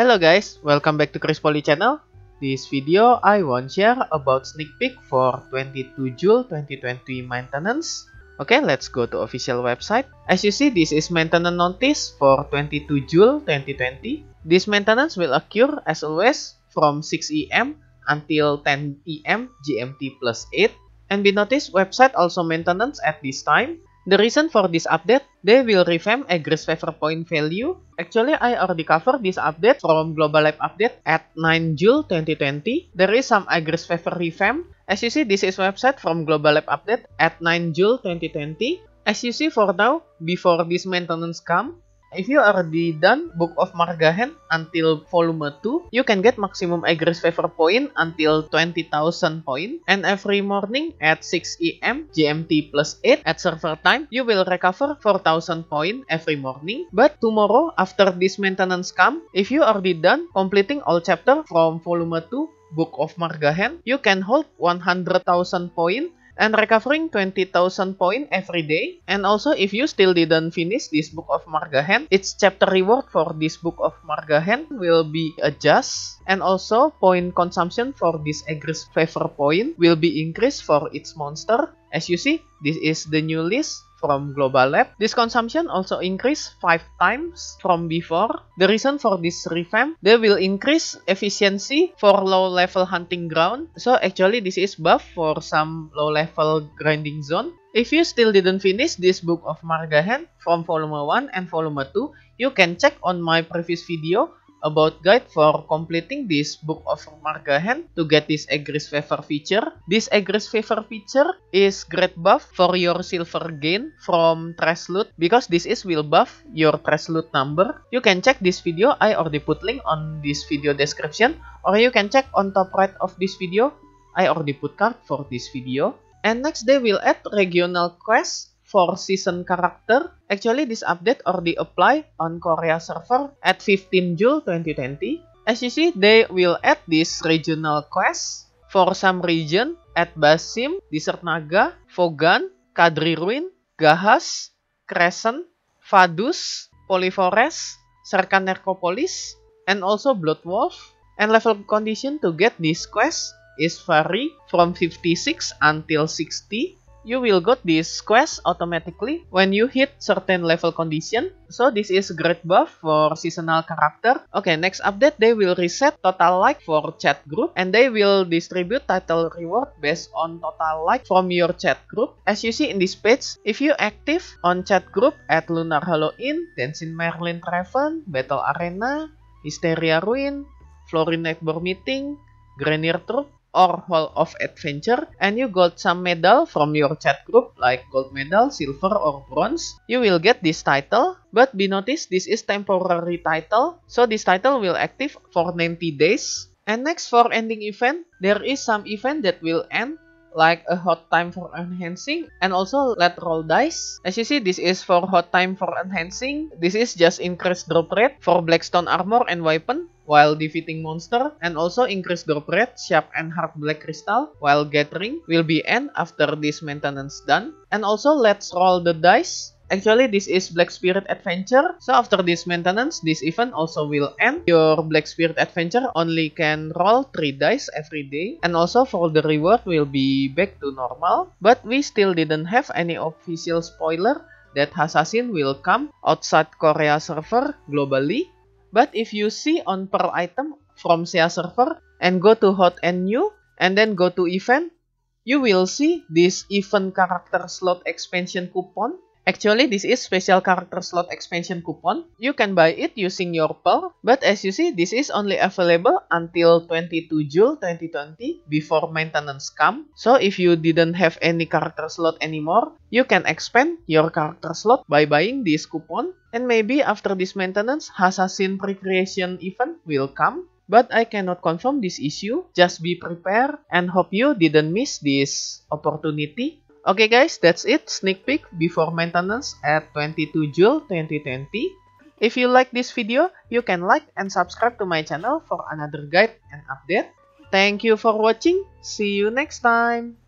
Hello guys, welcome back to Chris Poly channel. This video I want share about sneak peek for 22 Jule 2020 maintenance. Okay, let's go to official website. As you see, this is maintenance notice for 22 Jule 2020. This maintenance will occur as always from 6 am until 10 am GMT plus 8. And be noticed, website also maintenance at this time. The reason for this update, they will revamp Agris favor point value. Actually, I already covered this update from Global Lab update at 9 June 2020. There is some Agris favor revamp. As you see, this is website from Global Lab update at 9 June 2020. As you see for now, before this maintenance come, If you already done Book of Margahen until volume 2, you can get maximum Egress Favor point until 20,000 point. And every morning at 6 am GMT plus 8 at server time, you will recover 4,000 point every morning. But tomorrow after this maintenance come, if you already done completing all chapter from volume 2 Book of Margahen, you can hold 100,000 point and recovering 20,000 point every day. And also, if you still didn't finish this book of Margahan, its chapter reward for this book of Margahan will be adjust. And also, point consumption for this Agris favor point will be increased for its monster. As you see, this is the new list from Global Lab. This consumption also increased five times from before. The reason for this revamp, they will increase efficiency for low-level hunting ground. So actually this is buff for some low-level grinding zone. If you still didn't finish this book of Margahan from volume 1 and volume 2, you can check on my previous video about guide for completing this book of Margahan to get this Egris favor feature. This Egris favor feature is great buff for your silver gain from trash loot because this is will buff your trash loot number. You can check this video, I already put link on this video description or you can check on top right of this video, I already put card for this video. And next they will add regional quest for season character actually this update already apply on Korea server at 15 Jul 2020. As you see, they will add this regional quest for some region at Basim, Desert Naga, Fogan, Kadri Ruin, Gahas, Crescent, Fadus, Polyforest, Serkan Necropolis, and also Blood Wolf. And level condition to get this quest is vary from 56 until 60 you will get this quest automatically when you hit certain level condition. So this is great buff for seasonal character. Okay, next update they will reset total like for chat group and they will distribute title reward based on total like from your chat group. As you see in this page, if you active on chat group at Lunar Halloween, Dancing Merlin Raven, Battle Arena, Hysteria Ruin, Florin Board Meeting, Grenier Troop, or Hall of Adventure and you got some medal from your chat group like gold medal, silver or bronze, you will get this title. But be noticed this is temporary title, so this title will active for 90 days. And next for ending event, there is some event that will end like a hot time for enhancing and also let roll dice. As you see, this is for hot time for enhancing. This is just increased drop rate for Blackstone armor and weapon. while defeating monster and also increase drop rate, sharp and hard black crystal while gathering will be end after this maintenance done. And also let's roll the dice Actually, this is Black Spirit Adventure. So after this maintenance, this event also will end. Your Black Spirit Adventure only can roll 3 dice every day. And also for the reward will be back to normal. But we still didn't have any official spoiler that Assassin will come outside Korea server globally. But if you see on per item from SEA server and go to hot and new and then go to event, you will see this event character slot expansion coupon Actually, this is special character slot expansion coupon. You can buy it using your Pearl, but as you see, this is only available until 22 Jul 2020 before maintenance come. So if you didn't have any character slot anymore, you can expand your character slot by buying this coupon. And maybe after this maintenance, Assassin pre-creation event will come but I cannot confirm this issue. Just be prepared and hope you didn't miss this opportunity Oke okay guys, that's it. Sneak peek before maintenance at 22 Jul 2020. If you like this video, you can like and subscribe to my channel for another guide and update. Thank you for watching. See you next time.